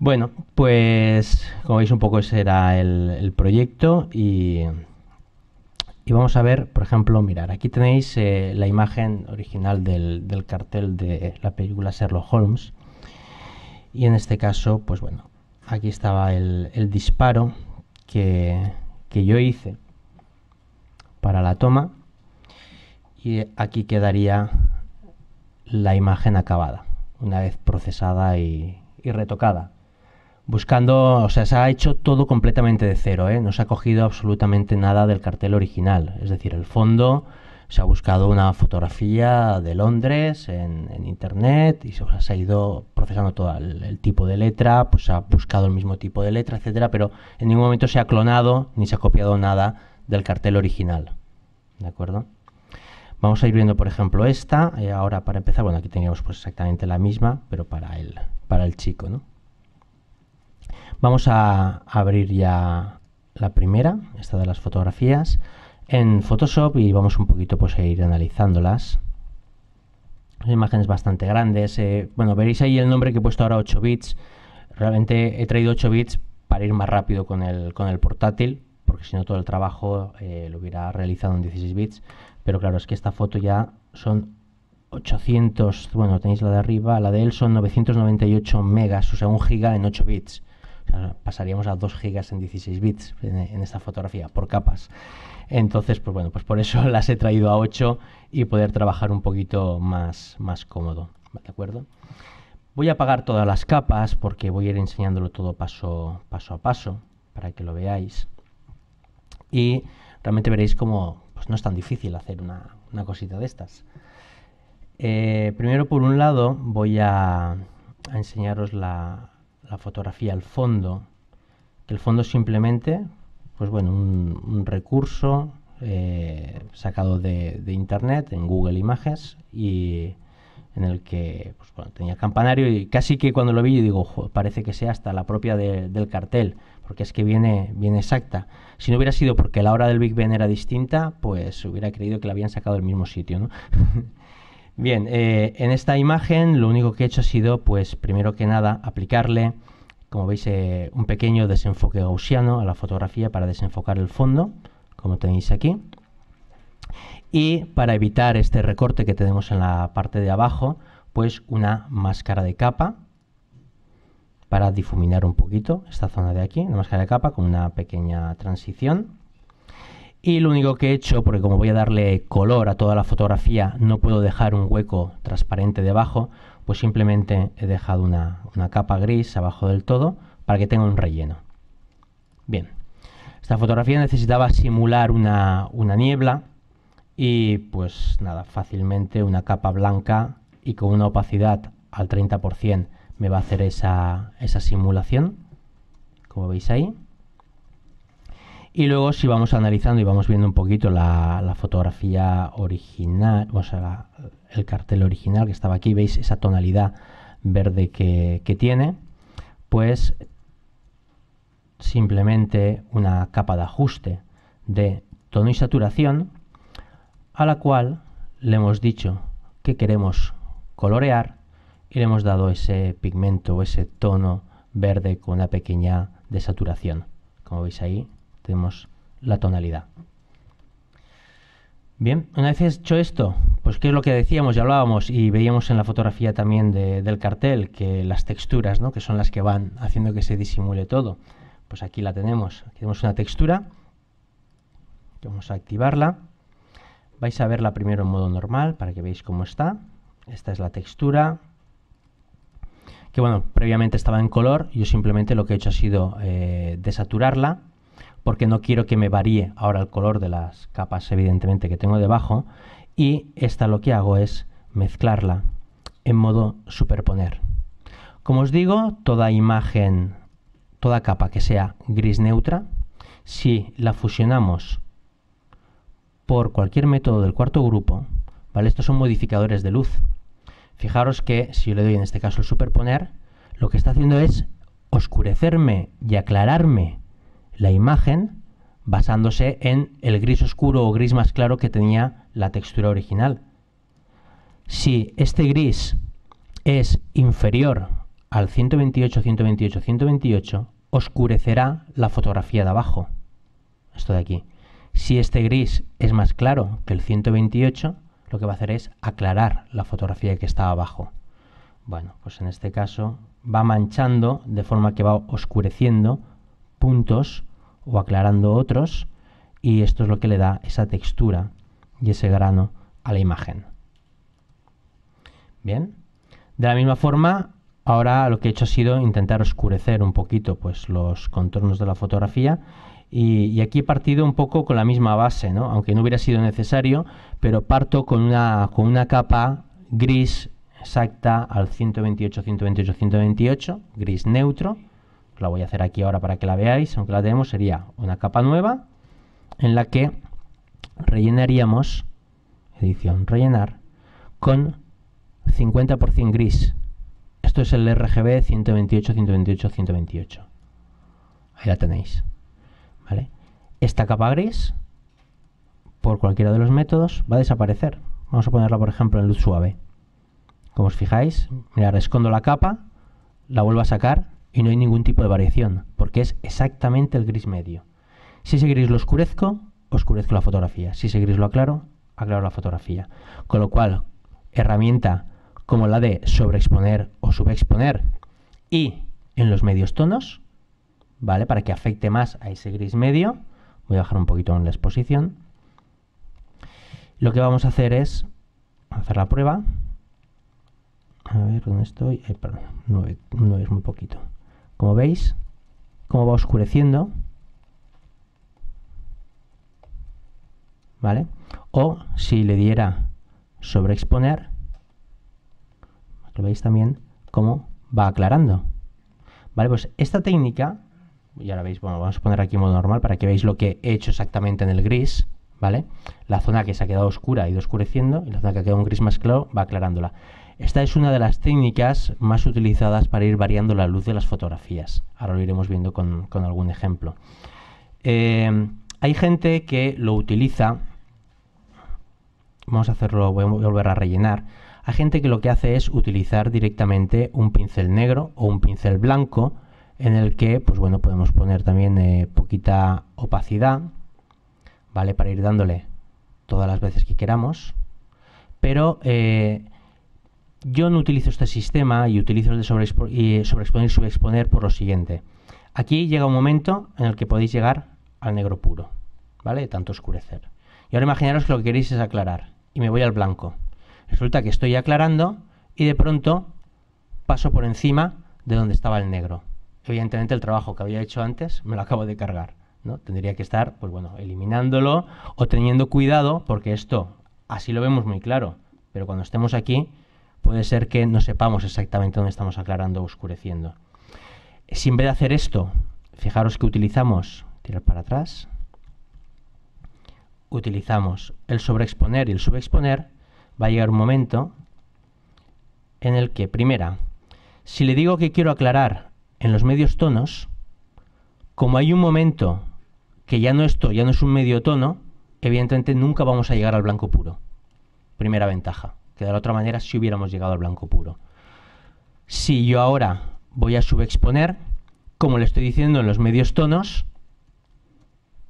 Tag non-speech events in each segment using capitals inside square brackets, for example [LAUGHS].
Bueno, pues como veis un poco ese era el, proyecto y, vamos a ver, por ejemplo, mirar, aquí tenéis eh, la imagen original del, cartel de la película Sherlock Holmes y en este caso, pues bueno, aquí estaba el, disparo que, yo hice para la toma y aquí quedaría la imagen acabada una vez procesada y retocada buscando, o sea, se ha hecho todo completamente de cero, ¿eh? no se ha cogido absolutamente nada del cartel original, es decir, el fondo se ha buscado una fotografía de Londres en, internet y se, ha ido procesando todo el, tipo de letra, pues se ha buscado el mismo tipo de letra, etcétera, pero en ningún momento se ha clonado ni se ha copiado nada del cartel original, ¿de acuerdo? Vamos a ir viendo, por ejemplo, esta. Eh, ahora, para empezar, bueno, aquí teníamos pues exactamente la misma, pero para el, para el chico, ¿no? Vamos a abrir ya la primera, esta de las fotografías, en Photoshop y vamos un poquito pues, a ir analizándolas. Son imágenes bastante grandes. Eh, bueno, veréis ahí el nombre que he puesto ahora 8 bits. Realmente he traído 8 bits para ir más rápido con el, con el portátil, porque si no todo el trabajo eh, lo hubiera realizado en 16 bits. Pero claro, es que esta foto ya son 800, bueno, tenéis la de arriba, la de él son 998 megas, o sea, un giga en 8 bits pasaríamos a 2 gigas en 16 bits en, esta fotografía, por capas. Entonces, pues bueno, pues por eso [LAUGHS] las he traído a 8 y poder trabajar un poquito más, más cómodo, ¿de acuerdo? Voy a apagar todas las capas porque voy a ir enseñándolo todo paso, a paso para que lo veáis. Y realmente veréis cómo pues no es tan difícil hacer una, cosita de estas. Eh, primero, por un lado, voy a enseñaros la, la fotografía al fondo, que el fondo simplemente, pues bueno, un, recurso eh, sacado de, internet, en Google Images, y en el que pues, bueno, tenía campanario y casi que cuando lo vi yo digo, parece que sea hasta la propia del cartel, porque es que viene, viene exacta. Si no hubiera sido porque la hora del Big Ben era distinta, pues hubiera creído que la habían sacado del mismo sitio, ¿no? [LAUGHS] Bien, eh, en esta imagen lo único que he hecho ha sido, pues primero que nada, aplicarle, como veis, eh, un pequeño desenfoque gaussiano a la fotografía para desenfocar el fondo, como tenéis aquí. Y para evitar este recorte que tenemos en la parte de abajo, pues una máscara de capa para difuminar un poquito esta zona de aquí, una máscara de capa con una pequeña transición. Y lo único que he hecho, porque como voy a darle color a toda la fotografía, no puedo dejar un hueco transparente debajo, pues simplemente he dejado una, capa gris abajo del todo para que tenga un relleno. Bien, esta fotografía necesitaba simular una, una niebla y pues nada, fácilmente una capa blanca y con una opacidad al 30% me va a hacer esa, esa simulación, como veis ahí. Y luego si vamos analizando y vamos viendo un poquito la, fotografía original, o sea, el cartel original que estaba aquí, veis esa tonalidad verde que, que tiene, pues simplemente una capa de ajuste de tono y saturación a la cual le hemos dicho que queremos colorear y le hemos dado ese pigmento o ese tono verde con una pequeña desaturación. Como veis ahí, tenemos la tonalidad. Bien, una vez hecho esto, pues qué es lo que decíamos y hablábamos y veíamos en la fotografía también del cartel, que las texturas, ¿no? que son las que van haciendo que se disimule todo. Pues aquí la tenemos, tenemos una textura, vamos a activarla. Vais a verla primero en modo normal para que veáis cómo está. Esta es la textura, que bueno, previamente estaba en color, yo simplemente lo que he hecho ha sido eh, desaturarla porque no quiero que me varíe ahora el color de las capas evidentemente que tengo debajo y esta lo que hago es mezclarla en modo superponer. Como os digo, toda imagen, toda capa que sea gris neutra, si la fusionamos por cualquier método del cuarto grupo, ¿vale? Estos son modificadores de luz. Fijaros que si yo le doy en este caso el superponer, lo que está haciendo es oscurecerme y aclararme la imagen basándose en el gris oscuro o gris más claro que tenía la textura original. Si este gris es inferior al 128, 128, 128, oscurecerá la fotografía de abajo. Esto de aquí. Si este gris es más claro que el 128, lo que va a hacer es aclarar la fotografía que está abajo. Bueno, pues en este caso va manchando de forma que va oscureciendo puntos o aclarando otros y esto es lo que le da esa textura y ese grano a la imagen. Bien, de la misma forma ahora lo que he hecho ha sido intentar oscurecer un poquito pues, los contornos de la fotografía y, aquí he partido un poco con la misma base, ¿no? aunque no hubiera sido necesario, pero parto con una, con una capa gris exacta al 128, 128, 128, gris neutro, la voy a hacer aquí ahora para que la veáis, aunque la tenemos, sería una capa nueva en la que rellenaríamos, edición rellenar, con 50% gris. Esto es el RGB 128, 128, 128. Ahí la tenéis. ¿Vale? Esta capa gris, por cualquiera de los métodos, va a desaparecer. Vamos a ponerla, por ejemplo, en luz suave. Como os fijáis, mirad, escondo la capa, la vuelvo a sacar y no hay ningún tipo de variación, porque es exactamente el gris medio. Si ese gris lo oscurezco, oscurezco la fotografía. Si ese gris lo aclaro, aclaro la fotografía. Con lo cual, herramienta como la de sobreexponer o subexponer y en los medios tonos, ¿vale? Para que afecte más a ese gris medio. Voy a bajar un poquito en la exposición. Lo que vamos a hacer es hacer la prueba. A ver, ¿dónde estoy? Eh, perdón, es muy poquito. Como veis, cómo va oscureciendo. ¿Vale? O si le diera sobreexponer, lo veis también cómo va aclarando. Vale, pues esta técnica, y ahora veis, bueno, vamos a poner aquí modo normal para que veáis lo que he hecho exactamente en el gris, ¿vale? La zona que se ha quedado oscura ha ido oscureciendo y la zona que ha quedado un gris más claro va aclarándola. Esta es una de las técnicas más utilizadas para ir variando la luz de las fotografías. Ahora lo iremos viendo con, algún ejemplo. Eh, hay gente que lo utiliza. Vamos a hacerlo, voy a volver a rellenar. Hay gente que lo que hace es utilizar directamente un pincel negro o un pincel blanco en el que, pues bueno, podemos poner también eh, poquita opacidad, ¿vale? Para ir dándole todas las veces que queramos. Pero eh, yo no utilizo este sistema y utilizo el de sobreexponer y subexponer por lo siguiente. Aquí llega un momento en el que podéis llegar al negro puro, ¿vale? De tanto oscurecer. Y ahora imaginaros que lo que queréis es aclarar y me voy al blanco. Resulta que estoy aclarando y de pronto paso por encima de donde estaba el negro. Evidentemente el trabajo que había hecho antes me lo acabo de cargar. ¿no? Tendría que estar, pues bueno, eliminándolo o teniendo cuidado, porque esto así lo vemos muy claro. Pero cuando estemos aquí, puede ser que no sepamos exactamente dónde estamos aclarando o oscureciendo. Si en vez de hacer esto, fijaros que utilizamos tirar para atrás, utilizamos el sobreexponer y el subexponer, va a llegar un momento en el que, primera, si le digo que quiero aclarar en los medios tonos, como hay un momento que ya no estoy, ya no es un medio tono, evidentemente nunca vamos a llegar al blanco puro. Primera ventaja que de la otra manera si hubiéramos llegado al blanco puro. Si yo ahora voy a subexponer, como le estoy diciendo en los medios tonos,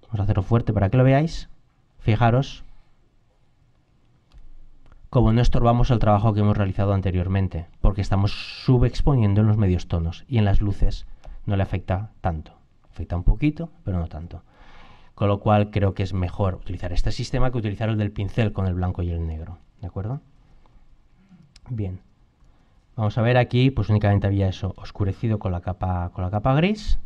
vamos a hacerlo fuerte para que lo veáis, fijaros como no estorbamos el trabajo que hemos realizado anteriormente, porque estamos subexponiendo en los medios tonos y en las luces no le afecta tanto. Afecta un poquito, pero no tanto. Con lo cual creo que es mejor utilizar este sistema que utilizar el del pincel con el blanco y el negro. ¿De acuerdo? Bien. Vamos a ver aquí, pues únicamente había eso, oscurecido con la capa, con la capa gris.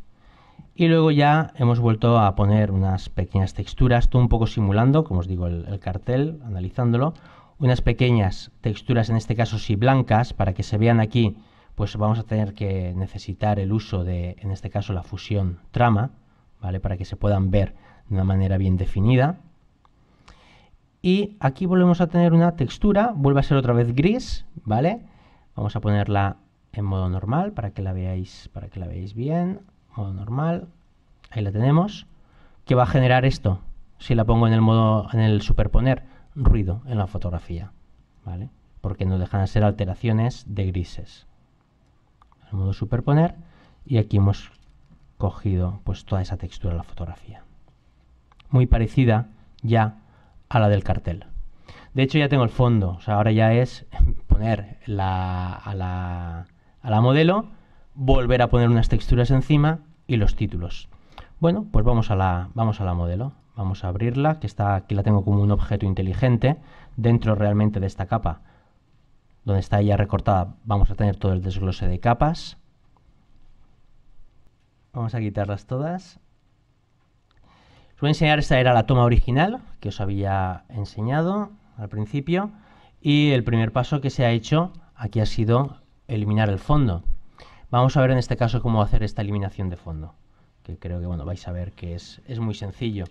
Y luego ya hemos vuelto a poner unas pequeñas texturas, todo un poco simulando, como os digo, el, el cartel, analizándolo. Unas pequeñas texturas, en este caso sí blancas, para que se vean aquí, pues vamos a tener que necesitar el uso de, en este caso, la fusión trama, ¿vale? Para que se puedan ver de una manera bien definida. Y aquí volvemos a tener una textura, vuelve a ser otra vez gris, ¿vale? Vamos a ponerla en modo normal para que la veáis, para que la veáis bien. Modo normal. Ahí la tenemos. ¿Qué va a generar esto? Si la pongo en el modo en el superponer ruido en la fotografía, ¿vale? Porque no dejan de ser alteraciones de grises. El modo superponer y aquí hemos cogido pues toda esa textura de la fotografía. Muy parecida ya a la del cartel. De hecho, ya tengo el fondo. ahora ya es [LAUGHS] poner la, a, la, modelo, volver a poner unas texturas encima y los títulos. Bueno, pues vamos a la, vamos a la modelo. Vamos a abrirla, que está aquí la tengo como un objeto inteligente. Dentro realmente de esta capa, donde está ella recortada, vamos a tener todo el desglose de capas. Vamos a quitarlas todas voy a enseñar, esta era la toma original que os había enseñado al principio y el primer paso que se ha hecho aquí ha sido eliminar el fondo. Vamos a ver en este caso cómo hacer esta eliminación de fondo, que creo que bueno, vais a ver que es, muy sencillo.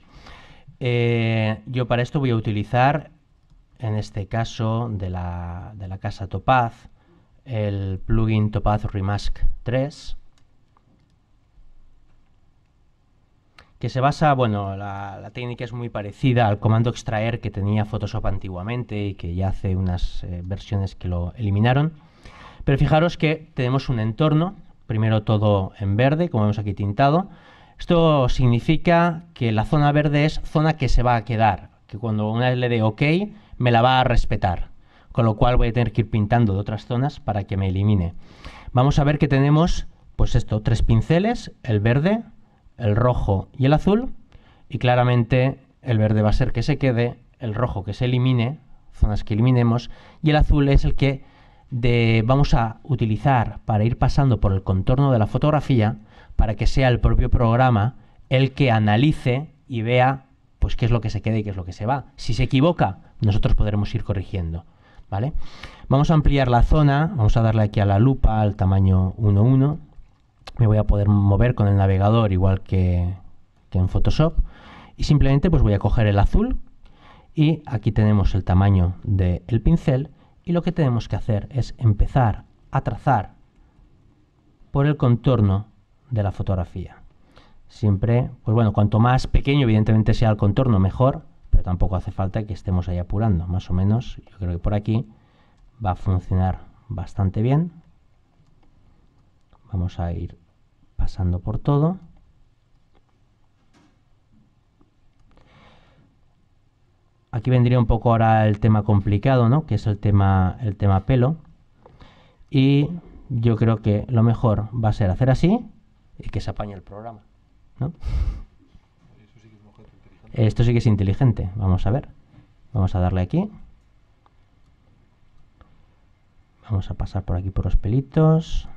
Eh, yo para esto voy a utilizar, en este caso de la, de la casa Topaz, el plugin Topaz Remask 3 que se basa, bueno, la, técnica es muy parecida al comando extraer que tenía Photoshop antiguamente y que ya hace unas eh, versiones que lo eliminaron. Pero fijaros que tenemos un entorno, primero todo en verde, como vemos aquí tintado. Esto significa que la zona verde es zona que se va a quedar, que cuando una vez le dé OK me la va a respetar, con lo cual voy a tener que ir pintando de otras zonas para que me elimine. Vamos a ver que tenemos, pues esto, tres pinceles, el verde, el rojo y el azul. Y claramente el verde va a ser que se quede, el rojo que se elimine, zonas que eliminemos, y el azul es el que vamos a utilizar para ir pasando por el contorno de la fotografía para que sea el propio programa el que analice y vea pues qué es lo que se quede y qué es lo que se va. Si se equivoca, nosotros podremos ir corrigiendo. ¿vale? Vamos a ampliar la zona, vamos a darle aquí a la lupa al tamaño 1.1 me voy a poder mover con el navegador igual que, en Photoshop y simplemente pues voy a coger el azul y aquí tenemos el tamaño del pincel y lo que tenemos que hacer es empezar a trazar por el contorno de la fotografía. Siempre, pues bueno, cuanto más pequeño evidentemente sea el contorno mejor, pero tampoco hace falta que estemos ahí apurando, más o menos yo creo que por aquí va a funcionar bastante bien. Vamos a ir pasando por todo. Aquí vendría un poco ahora el tema complicado, ¿no? Que es el tema, el tema pelo. Y yo creo que lo mejor va a ser hacer así y que se apañe el programa, ¿no? Esto sí que es inteligente. Vamos a ver. Vamos a darle aquí. Vamos a pasar por aquí por los pelitos.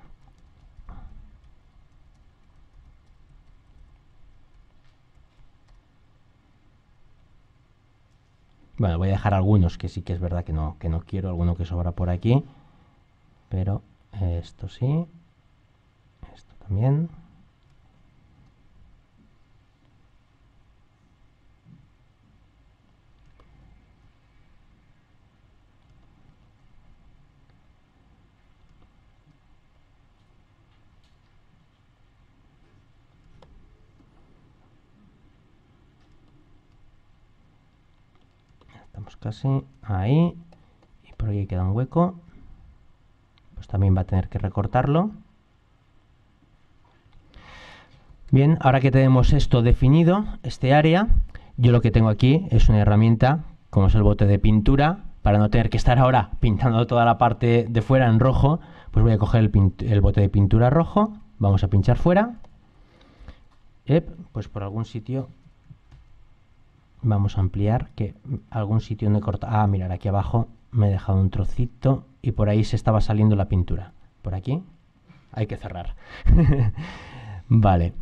Bueno, voy a dejar algunos que sí que es verdad que no, que no quiero, alguno que sobra por aquí. Pero esto sí. Esto también. así, ahí, y por ahí queda un hueco, pues también va a tener que recortarlo. Bien, ahora que tenemos esto definido, este área, yo lo que tengo aquí es una herramienta, como es el bote de pintura, para no tener que estar ahora pintando toda la parte de fuera en rojo, pues voy a coger el, bote de pintura rojo, vamos a pinchar fuera, pues por algún sitio Vamos a ampliar, que algún sitio donde corta... Ah, mirar, aquí abajo me he dejado un trocito y por ahí se estaba saliendo la pintura. Por aquí hay que cerrar. [LAUGHS] vale.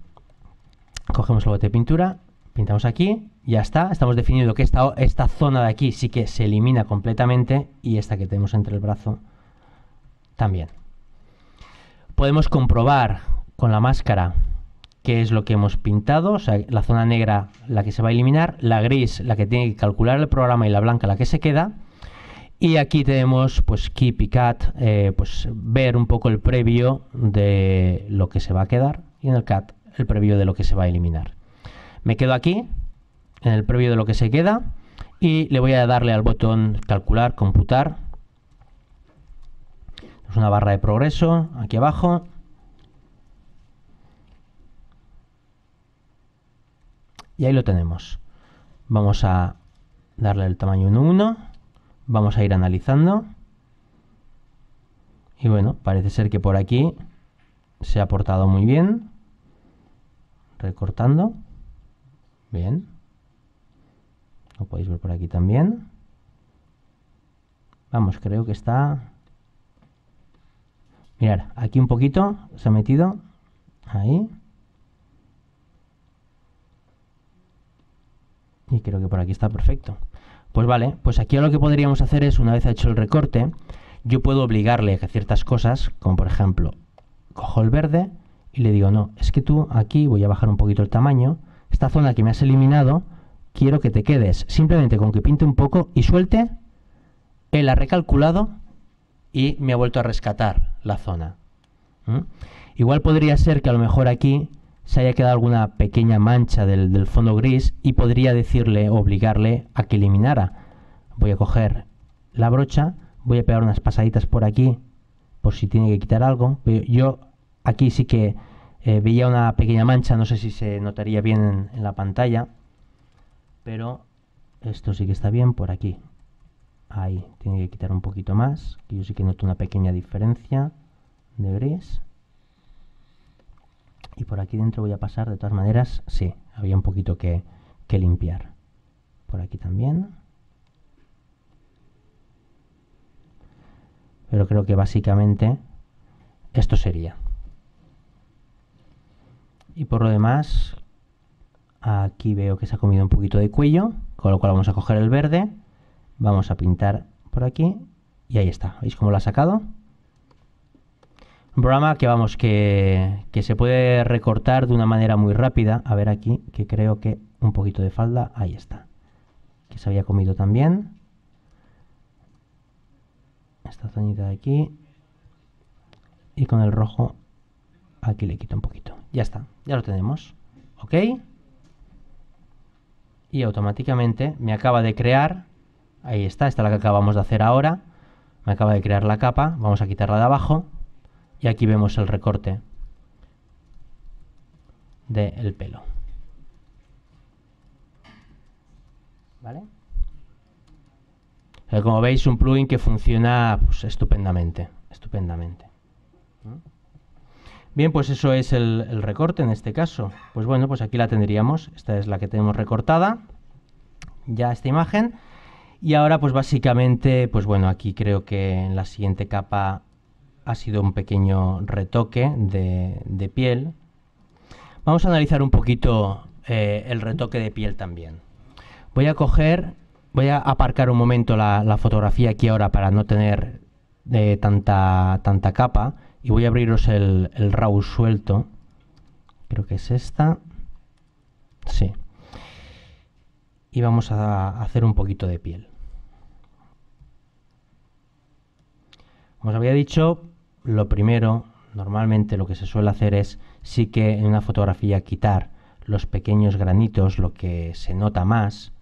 Cogemos el bote de pintura, pintamos aquí, ya está. Estamos definiendo que esta, esta zona de aquí sí que se elimina completamente y esta que tenemos entre el brazo también. Podemos comprobar con la máscara que es lo que hemos pintado, o sea, la zona negra la que se va a eliminar, la gris la que tiene que calcular el programa y la blanca la que se queda. Y aquí tenemos pues keep y cat, eh, pues ver un poco el previo de lo que se va a quedar y en el cat el previo de lo que se va a eliminar. Me quedo aquí, en el previo de lo que se queda y le voy a darle al botón calcular, computar. Es una barra de progreso aquí abajo Y ahí lo tenemos. Vamos a darle el tamaño 1, Vamos a ir analizando. Y bueno, parece ser que por aquí se ha portado muy bien. Recortando. Bien. Lo podéis ver por aquí también. Vamos, creo que está... Mirar, aquí un poquito se ha metido. Ahí. y creo que por aquí está perfecto. Pues vale, pues aquí lo que podríamos hacer es, una vez hecho el recorte, yo puedo obligarle a que ciertas cosas, como por ejemplo, cojo el verde y le digo, no, es que tú aquí voy a bajar un poquito el tamaño, esta zona que me has eliminado, quiero que te quedes simplemente con que pinte un poco y suelte, él ha recalculado y me ha vuelto a rescatar la zona. ¿Mm? Igual podría ser que a lo mejor aquí se haya quedado alguna pequeña mancha del, fondo gris y podría decirle, obligarle a que eliminara. Voy a coger la brocha, voy a pegar unas pasaditas por aquí, por si tiene que quitar algo. Yo aquí sí que eh, veía una pequeña mancha, no sé si se notaría bien en, en, la pantalla, pero esto sí que está bien por aquí. Ahí, tiene que quitar un poquito más, que yo sí que noto una pequeña diferencia de gris. Y por aquí dentro voy a pasar, de todas maneras, sí, había un poquito que, limpiar. Por aquí también. Pero creo que básicamente esto sería. Y por lo demás, aquí veo que se ha comido un poquito de cuello, con lo cual vamos a coger el verde, vamos a pintar por aquí y ahí está. ¿Veis cómo lo ha sacado? Brahma, que vamos, que, que se puede recortar de una manera muy rápida. A ver aquí, que creo que un poquito de falda, ahí está. Que se había comido también. Esta zona de aquí. Y con el rojo, aquí le quito un poquito. Ya está, ya lo tenemos. ¿Ok? Y automáticamente me acaba de crear, ahí está, esta es la que acabamos de hacer ahora. Me acaba de crear la capa, vamos a quitarla de abajo y aquí vemos el recorte del pelo. ¿Vale? como veis, un plugin que funciona pues, estupendamente, estupendamente. Bien, pues eso es el, el, recorte en este caso. Pues bueno, pues aquí la tendríamos. Esta es la que tenemos recortada. Ya esta imagen. Y ahora, pues básicamente, pues bueno, aquí creo que en la siguiente capa ha sido un pequeño retoque de, piel. Vamos a analizar un poquito eh, el retoque de piel también. Voy a coger, voy a aparcar un momento la, fotografía aquí ahora para no tener eh, tanta, tanta capa y voy a abriros el, el RAW suelto. Creo que es esta. Sí. Y vamos a hacer un poquito de piel. Como os había dicho, lo primero, normalmente lo que se suele hacer es sí que en una fotografía quitar los pequeños granitos, lo que se nota más.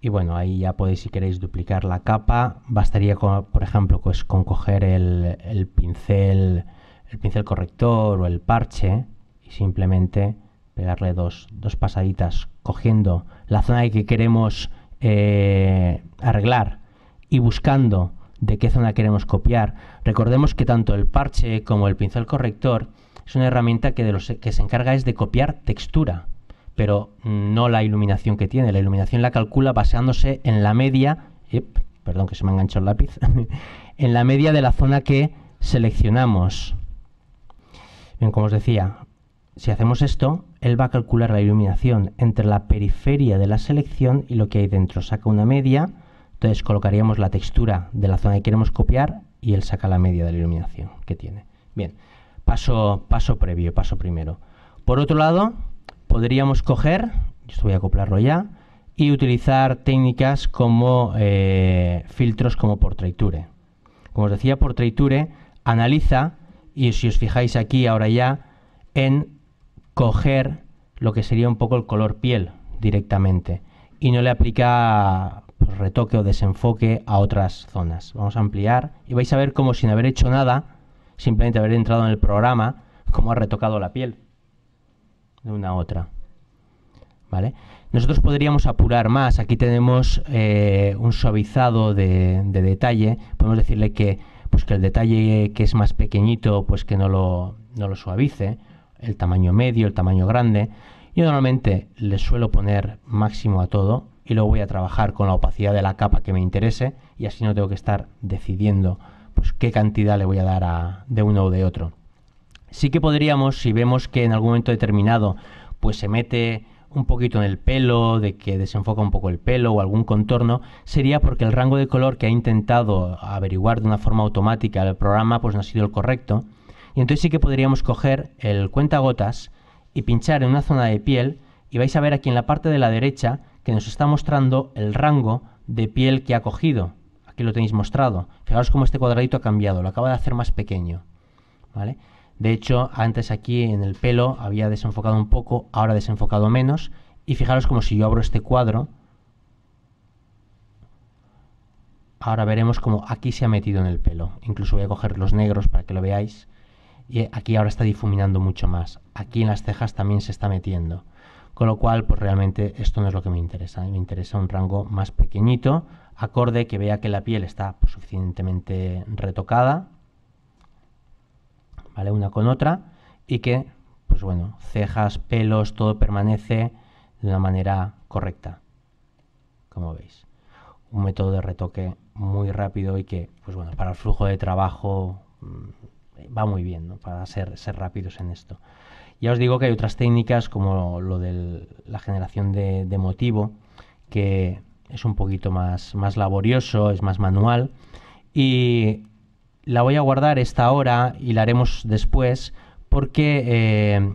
Y bueno, ahí ya podéis, si queréis duplicar la capa, bastaría, por ejemplo, pues, con coger el, pincel, el pincel corrector o el parche y simplemente pegarle dos, dos pasaditas cogiendo la zona que queremos eh, arreglar y buscando de qué zona queremos copiar. Recordemos que tanto el parche como el pincel corrector es una herramienta que, de los, que se encarga es de copiar textura, pero no la iluminación que tiene. La iluminación la calcula basándose en la media, perdón que se me ha enganchado el lápiz, [LAUGHS] en la media de la zona que seleccionamos. Bien, como os decía, si hacemos esto, él va a calcular la iluminación entre la periferia de la selección y lo que hay dentro. Saca una media entonces colocaríamos la textura de la zona que queremos copiar y él saca la media de la iluminación que tiene. Bien, paso, paso previo, paso primero. Por otro lado, podríamos coger, esto voy a acoplarlo ya, y utilizar técnicas como eh, filtros como Portraiture. Como os decía, Portraiture analiza, y si os fijáis aquí ahora ya, en coger lo que sería un poco el color piel directamente y no le aplica retoque o desenfoque a otras zonas. Vamos a ampliar y vais a ver cómo sin haber hecho nada, simplemente haber entrado en el programa, cómo ha retocado la piel de una a otra. ¿Vale? Nosotros podríamos apurar más. Aquí tenemos eh, un suavizado de, detalle. Podemos decirle que, pues que el detalle que es más pequeñito, pues que no lo, no lo suavice. El tamaño medio, el tamaño grande. Yo normalmente le suelo poner máximo a todo lo voy a trabajar con la opacidad de la capa que me interese y así no tengo que estar decidiendo pues, qué cantidad le voy a dar a, de uno o de otro. Sí que podríamos, si vemos que en algún momento determinado pues se mete un poquito en el pelo, de que desenfoca un poco el pelo o algún contorno, sería porque el rango de color que ha intentado averiguar de una forma automática el programa pues no ha sido el correcto. Y entonces sí que podríamos coger el cuentagotas y pinchar en una zona de piel y vais a ver aquí en la parte de la derecha que nos está mostrando el rango de piel que ha cogido. Aquí lo tenéis mostrado. Fijaros cómo este cuadradito ha cambiado, lo acaba de hacer más pequeño. ¿vale? De hecho, antes aquí en el pelo había desenfocado un poco, ahora desenfocado menos. Y fijaros como si yo abro este cuadro, ahora veremos cómo aquí se ha metido en el pelo. Incluso voy a coger los negros para que lo veáis. Y aquí ahora está difuminando mucho más. Aquí en las cejas también se está metiendo. Con lo cual, pues realmente esto no es lo que me interesa. Me interesa un rango más pequeñito, acorde que vea que la piel está pues, suficientemente retocada, ¿vale? Una con otra, y que, pues bueno, cejas, pelos, todo permanece de una manera correcta, como veis. Un método de retoque muy rápido y que, pues bueno, para el flujo de trabajo mm, va muy bien, ¿no? Para ser, ser rápidos en esto. Ya os digo que hay otras técnicas como lo de la generación de, motivo, que es un poquito más, más laborioso, es más manual. Y la voy a guardar esta hora y la haremos después porque eh,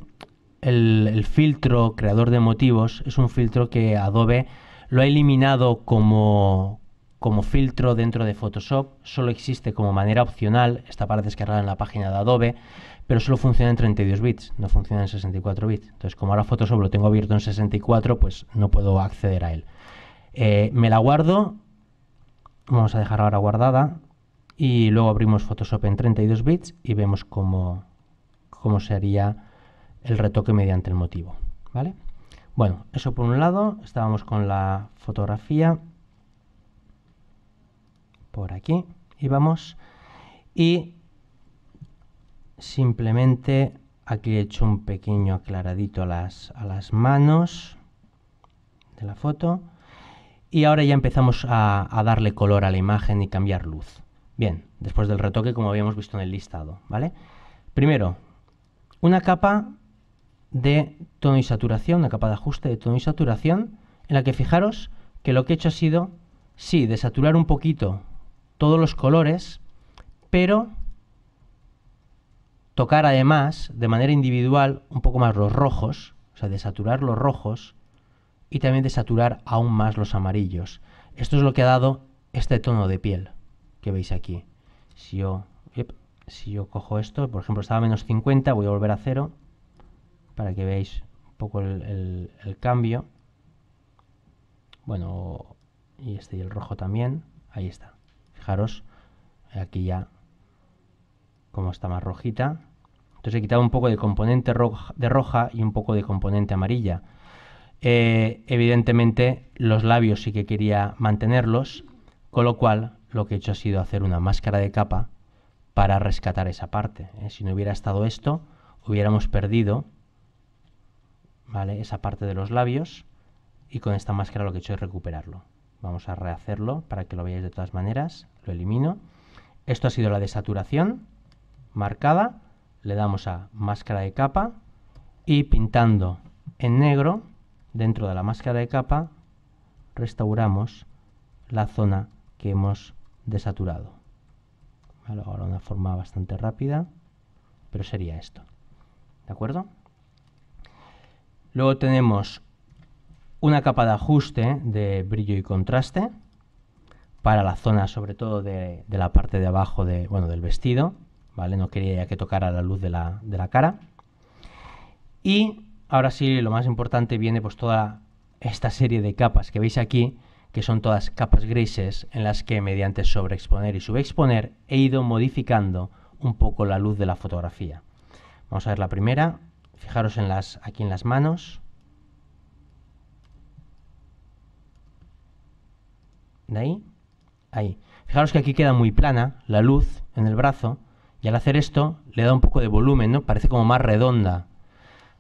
el, filtro creador de motivos es un filtro que Adobe lo ha eliminado como, como filtro dentro de Photoshop. Solo existe como manera opcional, esta para descargar en la página de Adobe pero solo funciona en 32 bits, no funciona en 64 bits. Entonces, como ahora Photoshop lo tengo abierto en 64, pues no puedo acceder a él. Eh, me la guardo, vamos a dejar ahora guardada, y luego abrimos Photoshop en 32 bits y vemos cómo, cómo sería el retoque mediante el motivo. ¿vale? Bueno, eso por un lado, estábamos con la fotografía por aquí y vamos y simplemente aquí he hecho un pequeño aclaradito a las, a las manos de la foto y ahora ya empezamos a, a, darle color a la imagen y cambiar luz. Bien, después del retoque como habíamos visto en el listado, ¿vale? Primero, una capa de tono y saturación, una capa de ajuste de tono y saturación, en la que fijaros que lo que he hecho ha sido, sí, desaturar un poquito todos los colores, pero tocar además de manera individual un poco más los rojos, o sea, desaturar los rojos y también desaturar aún más los amarillos. Esto es lo que ha dado este tono de piel que veis aquí. Si yo, si yo cojo esto, por ejemplo, estaba a menos 50, voy a volver a cero para que veáis un poco el, el cambio. Bueno, y este y el rojo también. Ahí está. Fijaros, aquí ya como está más rojita. Entonces he quitado un poco de componente de roja y un poco de componente amarilla. Eh, evidentemente los labios sí que quería mantenerlos, con lo cual lo que he hecho ha sido hacer una máscara de capa para rescatar esa parte. ¿eh? Si no hubiera estado esto, hubiéramos perdido ¿vale? esa parte de los labios y con esta máscara lo que he hecho es recuperarlo. Vamos a rehacerlo para que lo veáis de todas maneras. Lo elimino. Esto ha sido la desaturación marcada, le damos a máscara de capa y pintando en negro dentro de la máscara de capa restauramos la zona que hemos desaturado. Vale, ahora una forma bastante rápida, pero sería esto. ¿De acuerdo? Luego tenemos una capa de ajuste de brillo y contraste para la zona sobre todo de, la parte de abajo de, bueno, del vestido ¿vale? No quería que tocara la luz de la, cara. Y ahora sí, lo más importante viene pues toda esta serie de capas que veis aquí, que son todas capas grises en las que mediante sobreexponer y subexponer he ido modificando un poco la luz de la fotografía. Vamos a ver la primera, fijaros en las, aquí en las manos. De ahí, ahí. Fijaros que aquí queda muy plana la luz en el brazo, y al hacer esto le da un poco de volumen, ¿no? Parece como más redonda.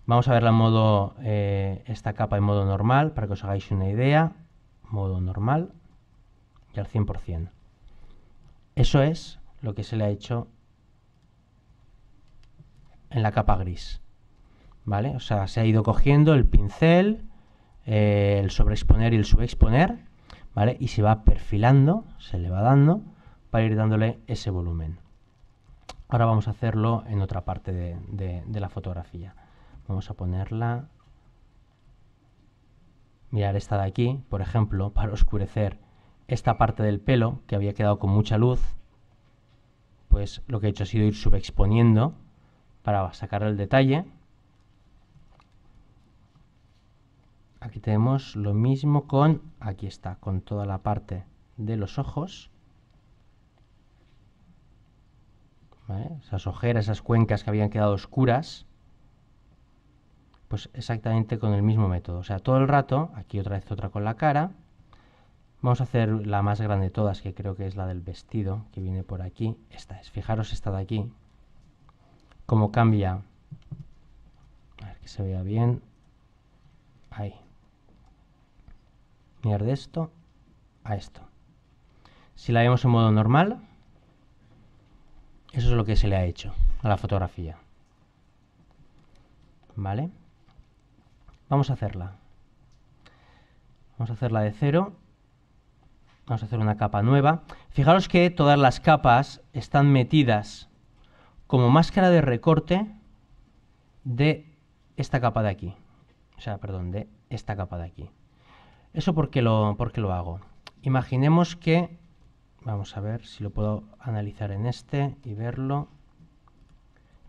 Vamos a verla en modo, eh, esta capa en modo normal, para que os hagáis una idea. Modo normal y al 100%. Eso es lo que se le ha hecho en la capa gris. ¿Vale? O sea, se ha ido cogiendo el pincel, eh, el sobreexponer y el subexponer, ¿vale? Y se va perfilando, se le va dando, para ir dándole ese volumen. Ahora vamos a hacerlo en otra parte de, la fotografía. Vamos a ponerla... Mirar esta de aquí, por ejemplo, [LAUGHS] para oscurecer esta parte del pelo que había quedado con mucha luz, pues lo que he hecho ha sido ir subexponiendo para sacar el detalle. Aquí tenemos lo mismo con, aquí está, con toda la parte de los ojos. esas ojeras, esas cuencas que habían quedado oscuras, pues exactamente con el mismo método. O sea, todo el rato, aquí otra vez otra con la cara, vamos a hacer la más grande de todas, que creo que es la del vestido, que viene por aquí, esta es, fijaros esta de aquí, cómo cambia, a ver que se vea bien, ahí, mirar de esto a esto. Si la vemos en modo normal, eso es lo que se le ha hecho a la fotografía. ¿Vale? Vamos a hacerla. Vamos a hacerla de cero. Vamos a hacer una capa nueva. Fijaros que todas las capas están metidas como máscara de recorte de esta capa de aquí. O sea, perdón, de esta capa de aquí. ¿Eso por qué lo, por lo hago? Imaginemos que Vamos a ver si lo puedo analizar en este y verlo.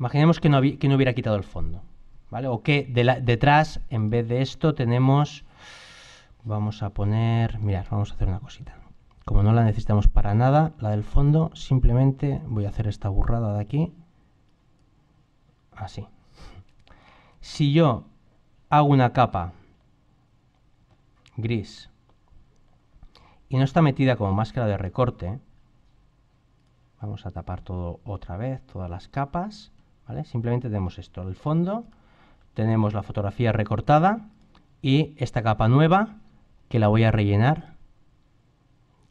Imaginemos que no, hubiera quitado el fondo, ¿vale? O que detrás, en vez de esto, tenemos... Vamos a poner... Mirad, vamos a hacer una cosita. Como no la necesitamos para nada, la del fondo, simplemente voy a hacer esta burrada de aquí. Así. Si yo hago una capa gris y no está metida como máscara de recorte. Vamos a tapar todo otra vez, todas las capas. Simplemente tenemos esto, el fondo, tenemos la fotografía recortada y esta capa nueva que la voy a rellenar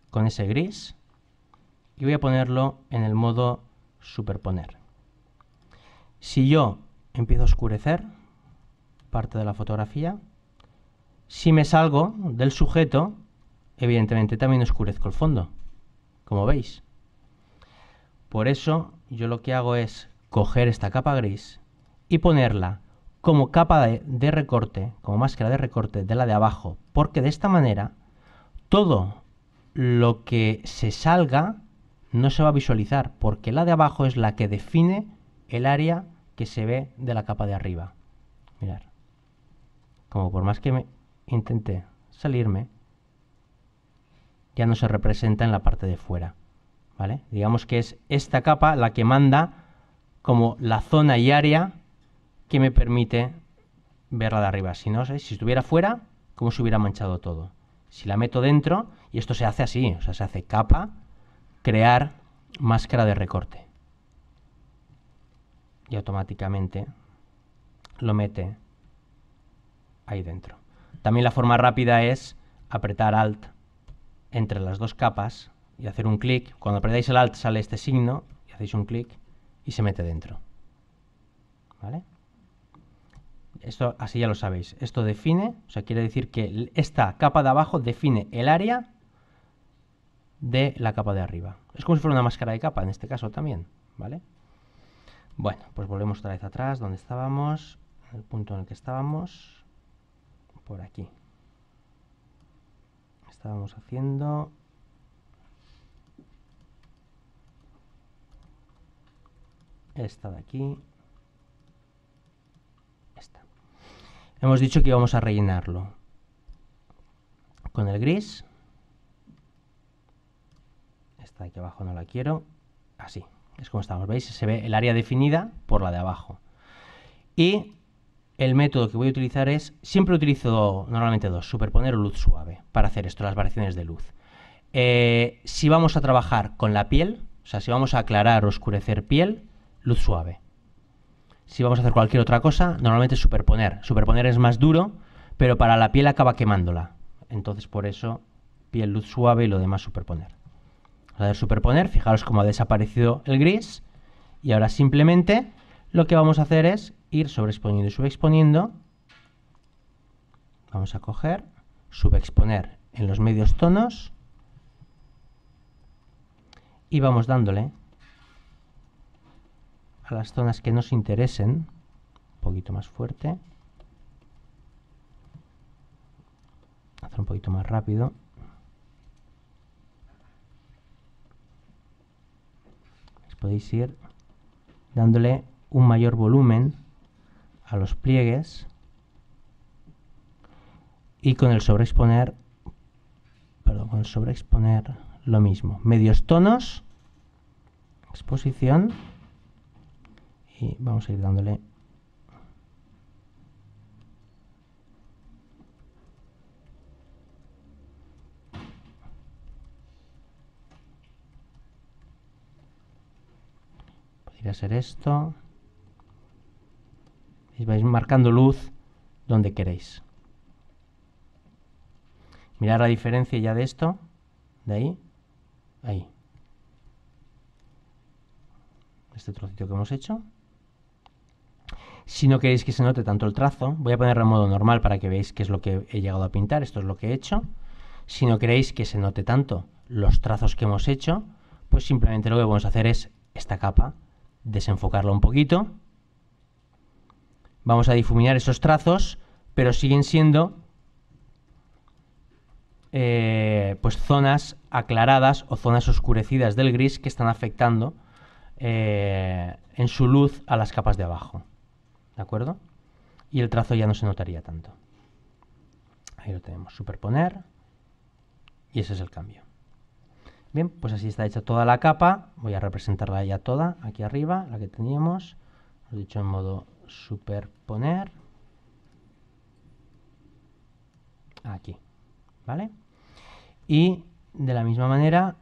con ese gris y voy a ponerlo en el modo superponer. Si yo empiezo a oscurecer parte de la fotografía, si me salgo del sujeto, evidentemente también oscurezco el fondo, como veis. Por eso yo lo que hago es coger esta capa gris y ponerla como capa de, recorte, como máscara de recorte de la de abajo, porque de esta manera todo lo que se salga no se va a visualizar, porque la de abajo es la que define el área que se ve de la capa de arriba. Mirar, como por más que me intente salirme, ya no se representa en la parte de fuera. ¿vale? Digamos que es esta capa la que manda como la zona y área que me permite verla de arriba. Si no, si estuviera fuera, como se hubiera manchado todo. Si la meto dentro, y esto se hace así, o sea, se hace capa, crear máscara de recorte. Y automáticamente lo mete ahí dentro. También la forma rápida es apretar Alt entre las dos capas y hacer un clic. Cuando apretáis el Alt sale este signo y hacéis un clic y se mete dentro. ¿Vale? Esto así ya lo sabéis. Esto define, o sea, quiere decir que esta capa de abajo define el área de la capa de arriba. Es como si fuera una máscara de capa en este caso también, ¿vale? Bueno, pues volvemos otra vez atrás donde estábamos, el punto en el que estábamos, por aquí estábamos haciendo. Esta de aquí. Esta. Hemos dicho que vamos a rellenarlo con el gris. Esta de aquí abajo no la quiero. Así, es como estamos. ¿Veis? Se ve el área definida por la de abajo. Y el método que voy a utilizar es, siempre utilizo normalmente dos, superponer o luz suave, para hacer esto, las variaciones de luz. Eh, si vamos a trabajar con la piel, o sea, si vamos a aclarar o oscurecer piel, luz suave. Si vamos a hacer cualquier otra cosa, normalmente superponer. Superponer es más duro, pero para la piel acaba quemándola. Entonces, por eso, piel, luz suave y lo demás superponer. a ver superponer, fijaros cómo ha desaparecido el gris. Y ahora simplemente lo que vamos a hacer es ir sobreexponiendo y subexponiendo. Vamos a coger, subexponer en los medios tonos y vamos dándole a las zonas que nos interesen, un poquito más fuerte, hacer un poquito más rápido. podéis ir dándole un mayor volumen a los pliegues y con el sobreexponer, perdón, con el sobreexponer lo mismo. Medios tonos, exposición y vamos a ir dándole podría ser esto vais marcando luz donde queréis. Mirad la diferencia ya de esto, de ahí, ahí. Este trocito que hemos hecho. Si no queréis que se note tanto el trazo, voy a ponerlo en modo normal para que veáis qué es lo que he llegado a pintar, esto es lo que he hecho. Si no queréis que se note tanto los trazos que hemos hecho, pues simplemente lo que vamos a hacer es esta capa, desenfocarla un poquito Vamos a difuminar esos trazos, pero siguen siendo eh, pues zonas aclaradas o zonas oscurecidas del gris que están afectando eh, en su luz a las capas de abajo. ¿De acuerdo? Y el trazo ya no se notaría tanto. Ahí lo tenemos, superponer. Y ese es el cambio. Bien, pues así está hecha toda la capa. Voy a representarla ya toda aquí arriba, la que teníamos. Lo he dicho en modo superponer aquí, ¿vale? Y de la misma manera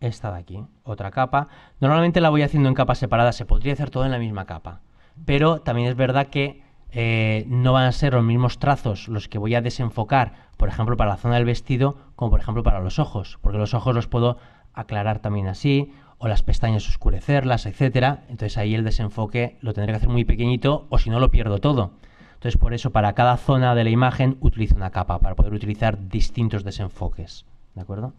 esta de aquí, otra capa. Normalmente la voy haciendo en capas separadas, se podría hacer todo en la misma capa, pero también es verdad que eh, no van a ser los mismos trazos los que voy a desenfocar, por ejemplo, para la zona del vestido, como por ejemplo para los ojos, porque los ojos los puedo aclarar también así, o las pestañas oscurecerlas, etcétera. Entonces ahí el desenfoque lo tendré que hacer muy pequeñito o si no lo pierdo todo. Entonces por eso para cada zona de la imagen utilizo una capa para poder utilizar distintos desenfoques, ¿de acuerdo?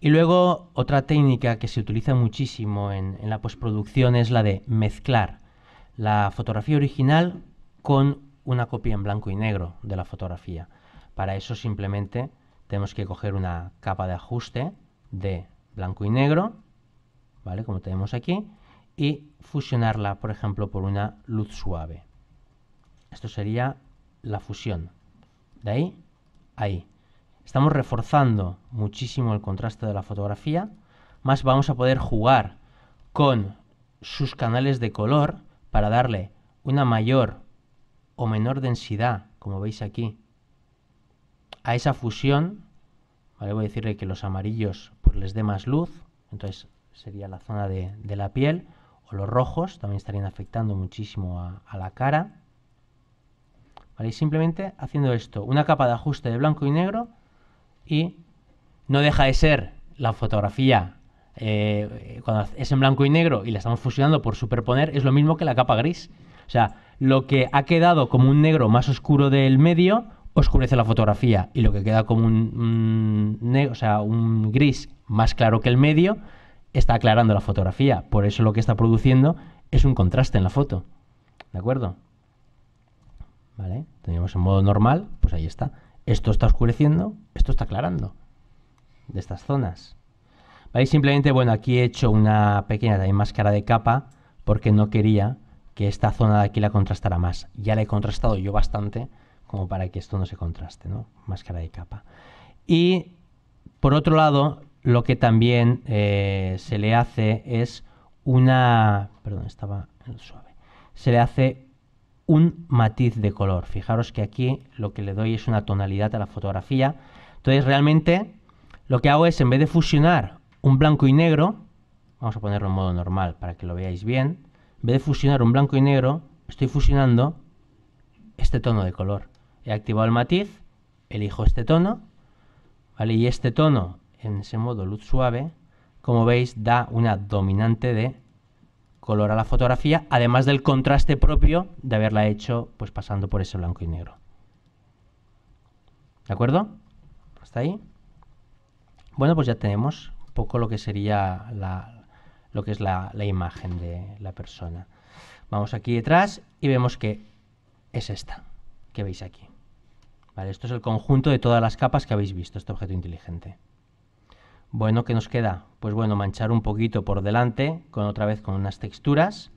Y luego otra técnica que se utiliza muchísimo en, en la postproducción es la de mezclar la fotografía original con una copia en blanco y negro de la fotografía. Para eso simplemente tenemos que coger una capa de ajuste de blanco y negro, ¿vale? Como tenemos aquí, y fusionarla, por ejemplo, por una luz suave. Esto sería la fusión. De ahí, ahí. Estamos reforzando muchísimo el contraste de la fotografía, más vamos a poder jugar con sus canales de color para darle una mayor o menor densidad, como veis aquí, a esa fusión, ¿vale? voy a decirle que los amarillos les dé más luz, entonces sería la zona de, la piel, o los rojos también estarían afectando muchísimo a, la cara. simplemente haciendo esto, una capa de ajuste de blanco y negro y no deja de ser la fotografía eh, cuando es en blanco y negro y la estamos fusionando por superponer, es lo mismo que la capa gris. O sea, lo que ha quedado como un negro más oscuro del medio oscurece la fotografía y lo que queda como un, un gris más claro que el medio está aclarando la fotografía. Por eso lo que está produciendo es un contraste en la foto. ¿De acuerdo? ¿Vale? Tenemos en modo normal, pues ahí está. Esto está oscureciendo, esto está aclarando de estas zonas. ¿Vale? Simplemente, bueno, aquí he hecho una pequeña también máscara de capa porque no quería que esta zona de aquí la contrastara más. Ya la he contrastado yo bastante como para que esto no se contraste, ¿no? Máscara de capa. Y por otro lado, lo que también eh, se le hace es una. Perdón, estaba suave. Se le hace un matiz de color. Fijaros que aquí lo que le doy es una tonalidad a la fotografía. Entonces, realmente lo que hago es, en vez de fusionar un blanco y negro, vamos a ponerlo en modo normal para que lo veáis bien. En vez de fusionar un blanco y negro, estoy fusionando este tono de color he activado el matiz, elijo este tono, ¿vale? Y este tono, en ese modo luz suave, como veis, da una dominante de color a la fotografía, además del contraste propio de haberla hecho pues pasando por ese blanco y negro. ¿De acuerdo? Hasta ahí. Bueno, pues ya tenemos un poco lo que sería lo que es la imagen de la persona. Vamos aquí detrás y vemos que es esta que veis aquí esto es el conjunto de todas las capas que habéis visto, este objeto inteligente. Bueno, ¿qué nos queda? Pues bueno, manchar un poquito por delante, con otra vez con unas texturas.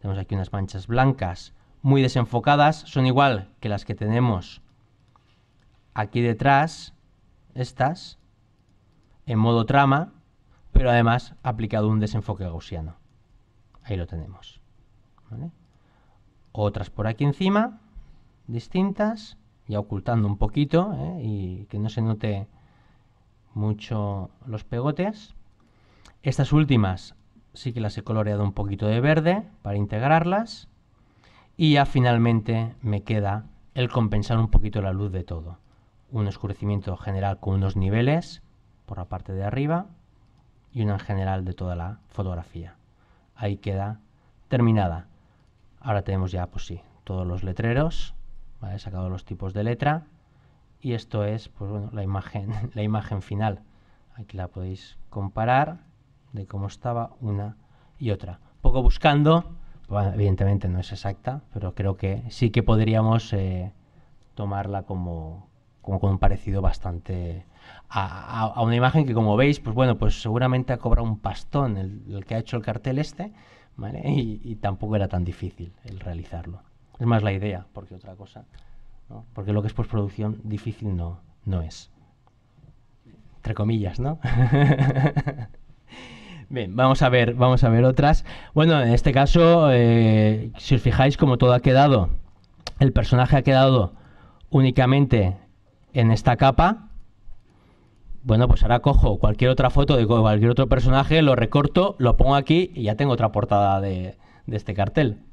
Tenemos aquí unas manchas blancas muy desenfocadas, son igual que las que tenemos aquí detrás, estas, en modo trama, pero además aplicado un desenfoque gaussiano. Ahí lo tenemos. Otras por aquí encima, distintas ya ocultando un poquito ¿eh? y que no se note mucho los pegotes. Estas últimas sí que las he coloreado un poquito de verde para integrarlas. Y ya finalmente me queda el compensar un poquito la luz de todo. Un oscurecimiento general con unos niveles por la parte de arriba y una en general de toda la fotografía. Ahí queda terminada. Ahora tenemos ya, pues sí, todos los letreros He sacado los tipos de letra y esto es pues la, imagen, [LAUGHS] la imagen final. Aquí la podéis comparar de cómo estaba una y otra. poco buscando, evidentemente no es exacta, pero creo que sí que podríamos eh, tomarla como, como con un parecido bastante a, una imagen que como veis, pues bueno, pues seguramente ha cobrado un pastón el, que ha hecho el cartel este, [LAUGHS] y tampoco era tan difícil el realizarlo. Es más la idea, porque otra cosa. Porque lo que es postproducción difícil no, no es. Entre comillas, ¿no? [LAUGHS] Bien, vamos a ver, vamos a ver otras. Bueno, en este caso, eh, si os fijáis como todo ha quedado, el personaje ha quedado únicamente en esta capa. Bueno, pues ahora cojo cualquier otra foto de cualquier otro personaje, lo recorto, lo pongo aquí y ya tengo otra portada de este cartel.